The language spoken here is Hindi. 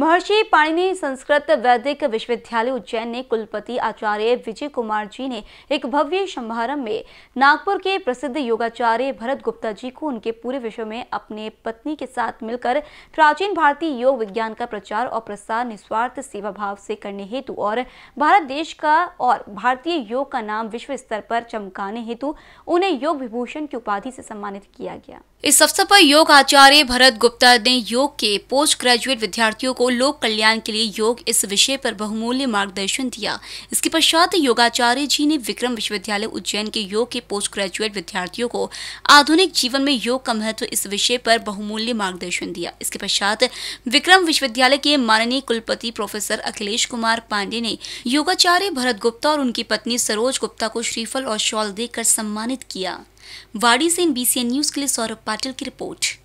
महर्षि पाणिनि संस्कृत वैदिक विश्वविद्यालय उज्जैन ने कुलपति आचार्य विजय कुमार जी ने एक भव्य समारंभ में नागपुर के प्रसिद्ध योगाचार्य भरत गुप्ता जी को उनके पूरे विश्व में अपने पत्नी के साथ मिलकर प्राचीन भारतीय योग विज्ञान का प्रचार और प्रसार निस्वार्थ सेवा भाव से करने हेतु और भारत देश का और भारतीय योग का नाम विश्व स्तर पर चमकाने हेतु उन्हें योग विभूषण की उपाधि से सम्मानित किया गया इस अवसर पर योग आचार्य भरत गुप्ता ने योग के पोस्ट ग्रेजुएट विद्यार्थियों को लोक कल्याण के लिए योग इस विषय पर बहुमूल्य मार्गदर्शन दिया इसके पश्चात योगाचार्य जी ने विक्रम विश्वविद्यालय उज्जैन के योग के पोस्ट ग्रेजुएट विद्यार्थियों को आधुनिक जीवन में योग का महत्व इस विषय पर बहुमूल्य मार्गदर्शन दिया इसके पश्चात विक्रम विश्वविद्यालय के माननीय कुलपति प्रोफेसर अखिलेश कुमार पांडे ने योगाचार्य भरत गुप्ता और उनकी पत्नी सरोज गुप्ता को श्रीफल और शॉल देकर सम्मानित किया वाड़ी से इन बीसीएन न्यूज़ के लिए सौरभ पाटिल की रिपोर्ट